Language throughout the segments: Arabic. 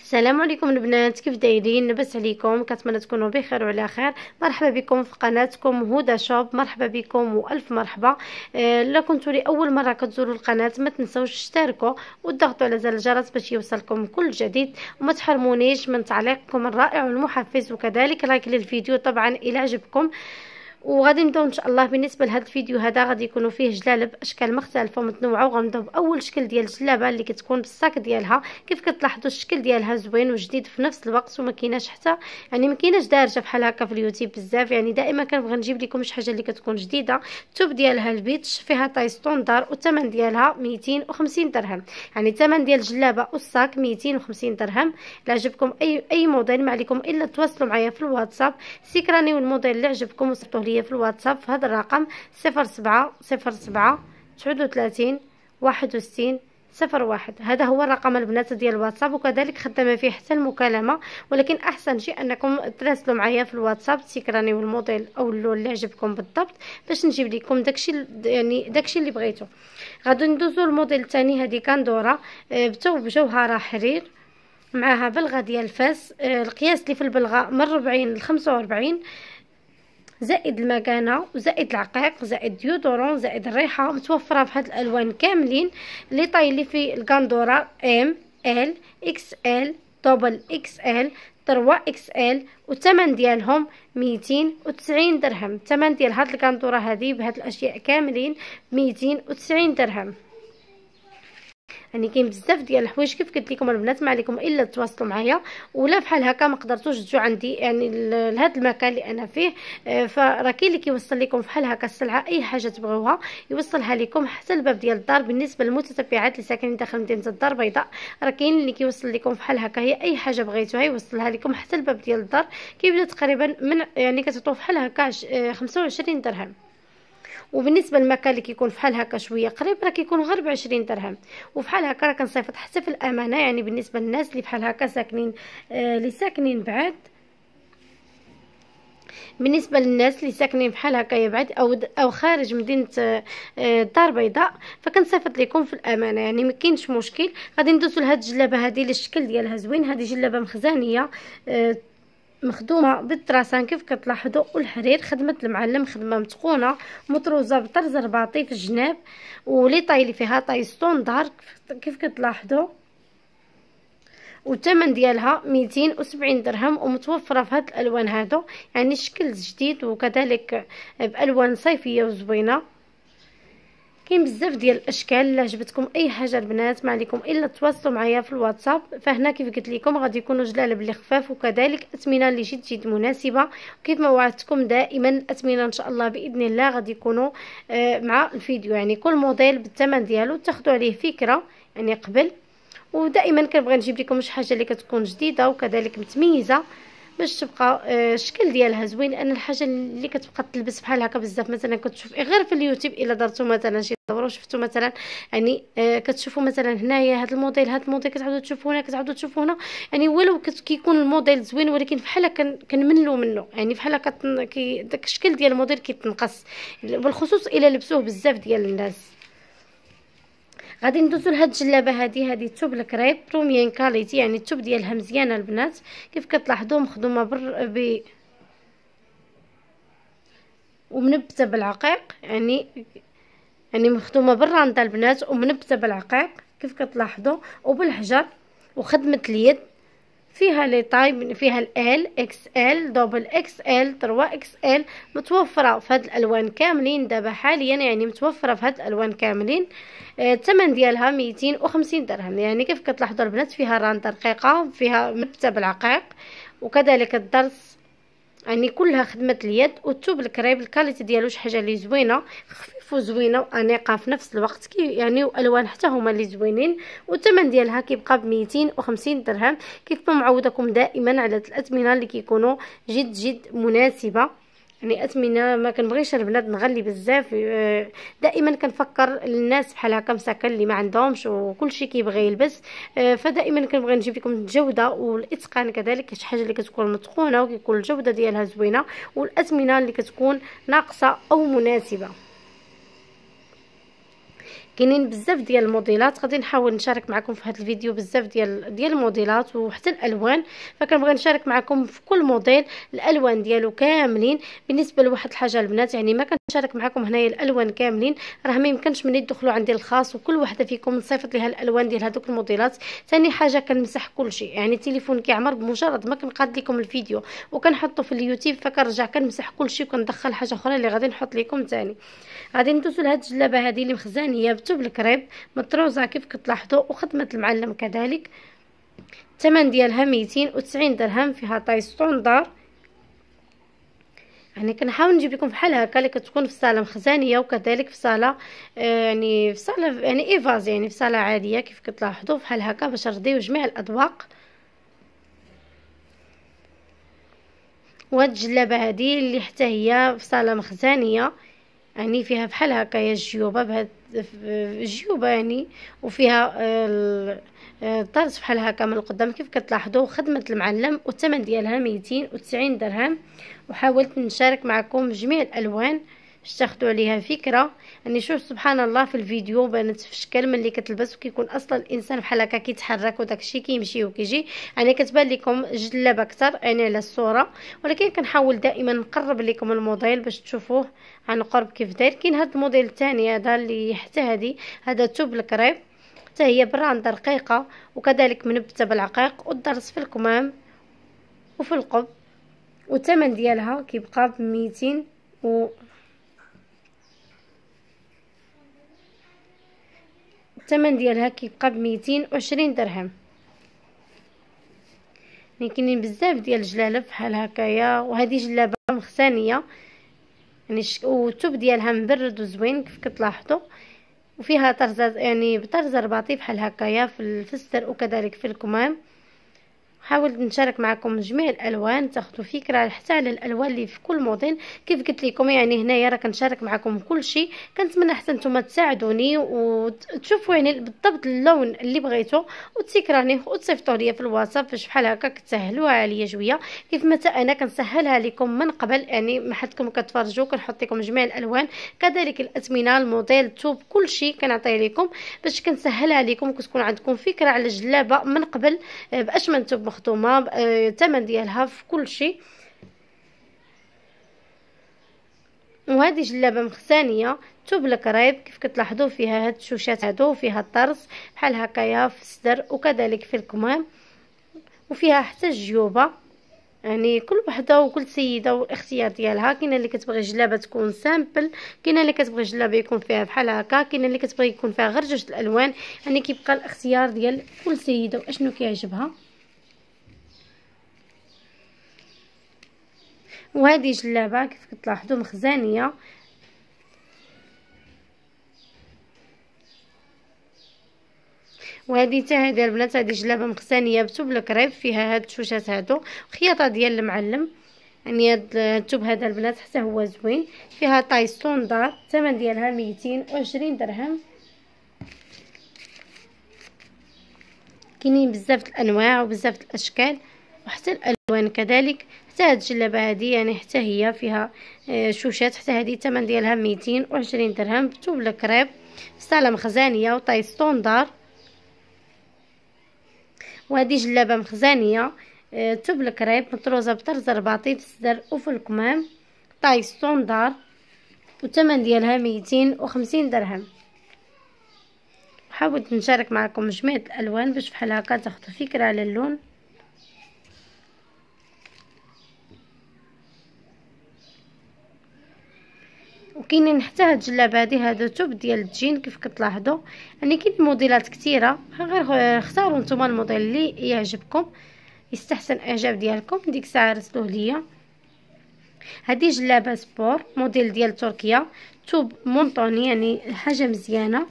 السلام عليكم البنات كيف دايرين لاباس عليكم كنتمنى تكونوا بخير وعلى خير مرحبا بكم في قناتكم هدى شوب مرحبا بكم والف مرحبا آه، الا كنتو لاول مره كتزوروا القناه ما تنساوش تشتركوا وتضغطوا على زر الجرس باش يوصلكم كل جديد وما تحرمونيش من تعليقكم الرائع والمحفز وكذلك لايك للفيديو طبعا الى عجبكم وغادي نبداو ان شاء الله بالنسبه لهذا الفيديو هذا غادي يكونوا فيه جلالب اشكال مختلفه ومتنوعه وغنبداو باول شكل ديال الجلابه اللي كتكون بالساك ديالها كيف كتلاحظوا الشكل ديالها زوين وجديد في نفس الوقت وما كايناش حتى يعني ما كايناش دارجه بحال هكا في اليوتيوب بزاف يعني دائما كنبغي نجيب لكم شي حاجه اللي كتكون جديده التوب ديالها البيتش فيها طاي ستوندار والثمن ديالها 250 درهم يعني الثمن ديال الجلابه والساك 250 درهم الا عجبكم اي اي موديل ما عليكم الا تواصلوا معايا في الواتساب سيكراني والموديل اللي عجبكم وصيفطوه لي ليا في الواتساب في هذا الرقم صفر سبعة صفر سبعة تسعود وثلاثين واحد وستين صفر واحد هذا هو الرقم البنات ديال الواتساب وكذلك خدامه فيه حتى المكالمه ولكن احسن شيء انكم تراسلوا معايا في الواتساب تيكراني الموديل او اللون اللي عجبكم بالضبط باش نجيب لكم داكشي يعني داكشي اللي بغيتو غادي ندوزو الموديل الثاني هذه كندوره آه، بثوب جوهره حرير معاها بلغه ديال فاس آه، القياس اللي في البلغه من 40 ل 45 زائد المكانه زائد العقيق زائد ديودورون زائد الريحه متوفره في هاد الالوان كاملين لي طاي لي في الكاندورا ام ال اكس ال دبل اكس ال 3 اكس ال والثمن ديالهم 290 درهم الثمن ديال هاد الكاندورا هذه بهاد الاشياء كاملين 290 درهم يعني كاين بزاف ديال الحوايج كيف قلت لكم البنات ما عليكم الا تواصلوا معايا ولا بحال هكا ما قدرتوش تجوا عندي يعني لهذا المكان اللي انا فيه آه، فراه كاين اللي كيوصل لكم بحال هكا السلعه اي حاجه تبغوها يوصلها لكم حتى الباب ديال الدار بالنسبه للمتتبعات اللي ساكنين داخل مدينه الدار البيضاء راه كاين اللي كيوصل لكم بحال هكا هي اي حاجه بغيتوها يوصلها لكم حتى الباب ديال الدار كيبدا تقريبا من يعني كتعطوه بحال هكا 25 آه، درهم وبالنسبه للمكان اللي كيكون فحال هكا شويه قريب راه كيكون غير ب 20 درهم وبحال هكا راه كنصيفط حتى في الامانه يعني بالنسبه للناس اللي بحال هكا ساكنين آه، اللي آه ساكنين بعاد بالنسبه للناس اللي ساكنين بحال هكايا بعد او او خارج مدينه الدار آه، آه، البيضاء فكنصيفط لكم في الامانه يعني ما كاينش مشكل غادي ندوزو لهاد الجلابه هذه للشكل ديالها زوين هذه جلابه مخزانيه أه مخدومه بالطراسان كيف كتلاحظوا والحرير خدمه المعلم خدمه متقونه مطروزه بطرز رباطي في الجناب ولي طاي اللي فيها طاي ستوندار كيف كتلاحظوا والثمن ديالها 270 درهم ومتوفره في هاد الالوان هادو يعني شكل جديد وكذلك بالوان صيفيه وزوينه كاين بزاف ديال الاشكال الا عجبتكم اي حاجه البنات ما عليكم الا تواصلوا معايا في الواتساب فهنا كيف قلت لكم غادي يكونوا جلالب اللي خفاف وكذلك اثمنه اللي جد جد مناسبه وكيف ما وعدتكم دائما الاثمنه ان شاء الله باذن الله غادي يكونوا آه مع الفيديو يعني كل موديل بالثمن ديالو تاخذوا عليه فكره يعني قبل ودائما كنبغي نجيب لكم شي حاجه اللي كتكون جديده وكذلك متميزه باش تبقى آه، الشكل ديالها زوين انا الحاجه اللي كتبقى تلبس بحال هكا بزاف مثلا كتشوف إيه، غير في اليوتيوب الا درتو مثلا شي دوره وشفتو مثلا يعني آه، كتشوفوا مثلا هنايا هذا الموديل هذا الموديل كتعاودوا تشوفوا هنا كتعاودوا تشوفوا هنا يعني ولو كيكون الموديل زوين ولكن بحال كنملوا منه يعني بحال داك الشكل ديال الموديل كيتنقص بالخصوص الا لبسوه بزاف ديال الناس غادي ندوزو لهاد الجلابه هادي هادي توب الكريب بروميان كاليتي يعني التوب ديالها مزيانه البنات كيف كتلاحظوا مخدومه بر ب ومنبته بالعقيق يعني يعني مخدومه بالرانده البنات ومنبته بالعقيق كيف كتلاحظوا وبالحجر وخدمه اليد فيها لي طاي طيب، يعني فيها ال اكس ال دوبل اكس ال تروا اكس ال متوفره في هاد الالوان كاملين دابا حاليا يعني متوفره في هاد الالوان كاملين آه، الثمن ديالها 250 درهم يعني كيف كتلاحظوا البنات فيها ران رقيقه فيها مكتب العقيق وكذلك الدرس يعني كلها خدمه اليد والثوب الكريب الكاليتي ديالو شي حاجه اللي زوينه خفيف وزوينه وانيقه في نفس الوقت كي يعني والوان حتى هما اللي زوينين والثمن ديالها كيبقى ب 250 درهم كيف معودكم دائما على الاثمنه اللي كيكونوا جد جد مناسبه يعني اثمنه ما كنبغيش البنات نغلي بزاف آه، دائما كنفكر الناس بحال هكا مساكن اللي ما عندهمش وكلشي كيبغي يلبس آه، فدائما كنبغي نجيب لكم الجوده والاتقان كذلك شي حاجه اللي كتكون متقونه وكيكون الجوده ديالها زوينه والاثمنه اللي كتكون ناقصه او مناسبه كاينين بزاف ديال الموديلات غادي نحاول نشارك معكم في هذا الفيديو بزاف ديال ديال الموديلات وحتى الالوان فكنبغي نشارك معكم في كل موديل الالوان ديالو كاملين بالنسبه لواحد الحاجه البنات يعني ما كنشارك معكم هنايا الالوان كاملين راه ما يمكنش مني تدخلوا عندي الخاص وكل وحده فيكم نصيفط ليها الالوان ديال هذوك الموديلات ثاني حاجه كنمسح كل شيء يعني التليفون كيعمر بمجرد ما كنقاد لكم الفيديو وكنحطو في اليوتيوب فكنرجع كنمسح كل شيء وكندخل حاجه اخرى اللي غادي نحط لكم ثاني غادي ندوزو لهاد الجلابه هذه اللي مخزانيه درتو بالكريب مطروزه كيف كتلاحظوا وخدمه المعلم كذلك الثمن ديالها ميتين درهم فيها طاي ستوندار يعني كنحاول نجيب لكم بحال هكا اللي كتكون في صاله مخزانيه وكذلك في صاله آه، يعني في صاله يعني ايفاز يعني في صاله عاديه كيف كتلاحظوا بحال هكا باش نرضيو جميع الاذواق وهاد الجلابه هذه اللي حتى هي في صاله مخزانيه يعني فيها بحال هكا يا الجيوبه بهاد جيوبه يعني وفيها آه، الطرز آه، بحال هكا من القدام كيف كتلاحظوا خدمه المعلم والثمن ديالها 290 درهم وحاولت نشارك معكم جميع الالوان باش تاخدو عليها فكره اني شوف سبحان الله في الفيديو بانت في الشكل ملي كتلبس وكيكون اصلا الانسان بحال هكا كيتحرك وداكشي كيمشي وكيجي يعني كتبان لكم جلابه اكثر يعني على الصوره ولكن كنحاول دائما نقرب لكم الموديل باش تشوفوه عن قرب كيف داير كاين هذا الموديل الثاني هذا اللي حتى هذه هذا توب الكريب حتى هي براندة رقيقه وكذلك منبته بالعقيق والدرس في الكمام وفي القب والثمن ديالها كيبقى ب 200 و الثمن ديالها كيبقى بميتين 220 درهم يعني كاينين بزاف ديال الجلالب بحال هكايا وهذه جلابه مخسانيه يعني والثوب ديالها مبرد وزوين كيف كتلاحظوا وفيها طرزه يعني بطرز رباطي بحال هكايا في الفستر وكذلك في الكمام حاولت نشارك معكم جميع الالوان تاخذوا فكره حتى على الالوان اللي في كل موديل كيف قلت لكم يعني هنايا راه كنشارك معكم كل شيء كنتمنى حتى نتوما تساعدوني وتشوفوا يعني بالضبط اللون اللي بغيتو وتسكرانيه وتصيفطوا ليا في الواتساب بحال هكا كتسهلوها عليا شويه كيف ما انا كنسهلها لكم من قبل يعني ما حدكم كتفرجوا كنحط لكم جميع الالوان كذلك الاثمنه الموديل توب كل شيء كنعطيه لكم باش كنسهلها لكم كتكون عندكم فكره على الجلابه من قبل باش ما الخطومه آه، الثمن ديالها في كل شيء وهذه جلابه مختانيه ثوب الكريب كيف كتلاحظوا فيها هاد الشوشات هادو وفيها الطرز بحال هكايا في الصدر وكذلك في الكمام وفيها حتى الجيوبه يعني كل وحده وكل سيده والاختيار ديالها كاينه اللي كتبغي جلابه تكون سامبل كاينه اللي كتبغي جلابه يكون فيها بحال هكا كاينه اللي كتبغي يكون فيها غير جوج الالوان يعني كيبقى الاختيار ديال كل سيده واشنو كيعجبها وهذه جلابه كيف كتلاحظوا مخزانيه وهذه حتى هذه البنات هذه جلابه مخزانيه بتوب الكريب فيها هاد الشوشات هادو خياطه ديال المعلم يعني هاد التوب هذا البنات حتى هو زوين فيها طاي ستوندار الثمن ديالها 220 درهم كاينين بزاف الانواع وبزاف الاشكال وحتى الالوان كذلك حتى هاد الجلابه هادي يعني حتى هي فيها آه، شوشات حتى هادي الثمن ديالها ميتين وعشرين درهم بتوب الكريب صاله مخزانيه وطاي ستوندار وهذه جلابه مخزانيه آه، توب الكريب مطروزه بطرز رباطي في الصدر وفي الكمام طاي ستوندار والثمن ديالها ميتين وخمسين درهم حاولت نشارك معكم جميع الالوان باش بحال هكا تاخذوا فكره على اللون وكاينين حتى هاد الجلابه هادي هذا توب ديال الجين كيف كتلاحظوا يعني كاين موديلات كثيره غير اختاروا نتوما الموديل اللي يعجبكم يستحسن اعجاب ديالكم ديك الساعه رسلوه ليا هادي جلابه سبور موديل ديال تركيا توب مونطوني يعني حاجه مزيانه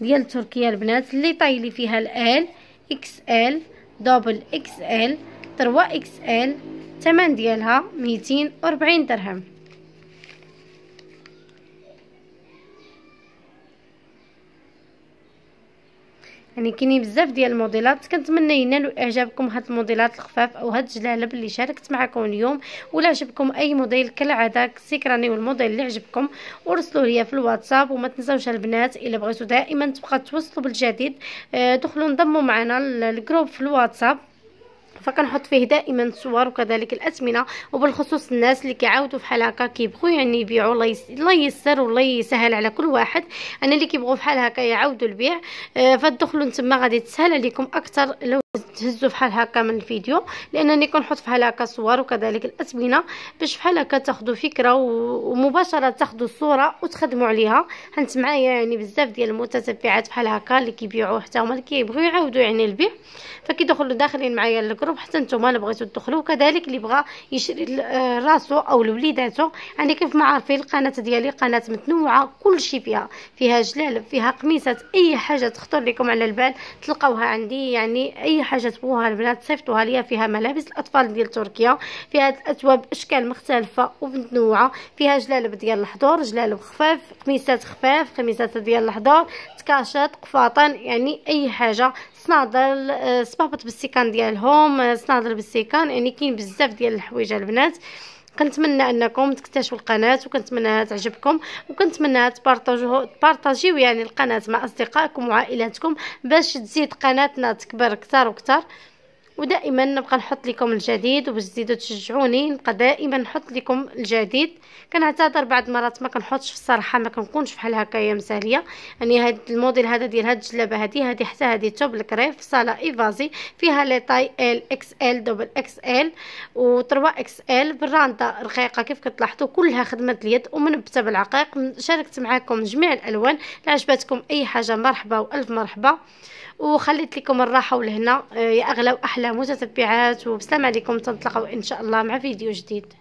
ديال تركيا البنات اللي طايلي فيها ال اكس ال دبل اكس ال 3 اكس ال الثمن ديالها 240 درهم يعني كاينين بزاف ديال الموديلات كنتمنى ينالوا اعجابكم هاد الموديلات الخفاف او هاد الجلالب اللي شاركت معكم اليوم ولا عجبكم اي موديل كالعاده سيكرانيو الموديل اللي عجبكم ورسلوه ليا في الواتساب وما تنساوش البنات الا بغيتو دائما تبقى توصلوا بالجديد آه، دخلوا انضموا معنا للجروب في الواتساب فكنحط فيه دائما صور وكذلك الاسمنه وبالخصوص الناس اللي كيعاودوا بحال هكا كيبغوا يعني يبيعوا الله الله يسر والله يسهل على كل واحد انا اللي كيبغوا بحال هكا يعاودوا البيع آه، فدخلوا تما غادي تسهل عليكم اكثر لو تهزو بحال هكا من الفيديو لانني كنحط بحال هكا صور وكذلك الاثمنه باش بحال هكا تاخذوا فكره ومباشره تاخذوا الصوره وتخدموا عليها هانت معايا يعني بزاف ديال المتتبعات بحال هكا اللي كيبيعوا حتى هما اللي كيبغيو يعاودوا يعني البيع فكيدخلوا داخلين معايا للجروب حتى نتوما اللي بغيتوا تدخلوا وكذلك اللي بغى يشري آه، راسو او لوليداتو يعني كيف ما عارفين القناه ديالي قناه متنوعه كل شيء فيها فيها جلال فيها قميصات اي حاجه تخطر لكم على البال تلقاوها عندي يعني اي حاجه تبغوها البنات صيفطوها ليا فيها ملابس الاطفال ديال تركيا فيها الاثواب اشكال مختلفه ومتنوعه فيها جلالب ديال الحضور جلالب خفاف قميصات خفاف قميصات ديال الحضور تكاشات قفاطن يعني اي حاجه صنادل آه، صبابط بالسيكان ديالهم آه، صنادل بالسيكان يعني كاين بزاف ديال الحوايج البنات كنتمنى انكم تكتشفوا القناه وكنتمنى تعجبكم وكنتمنى تبارطاجوه تبارطاجيو يعني القناه مع اصدقائكم وعائلاتكم باش تزيد قناتنا تكبر اكثر واكثر ودائما نبقى نحط لكم الجديد وباش تزيدوا تشجعوني نبقى دائما نحط لكم الجديد كنعتذر بعض المرات ما كنحطش في الصراحه ما كنكونش بحال هكايا مساليه يعني هاد الموديل هذا ديال هاد الجلابه هادي هادي حتى هادي توب الكريف صاله ايفازي فيها لي طاي ال اكس ال دوبل اكس ال و 3 اكس ال براندة رقيقه كيف كتلاحظوا كلها خدمه اليد ومنبته بالعقيق شاركت معكم جميع الالوان لعجباتكم اي حاجه مرحبا والف مرحبا وخليت لكم الراحه والهنا آه، يا اغلى واحلى احلى متتبعات وبسلام عليكم تنطلقوا ان شاء الله مع فيديو جديد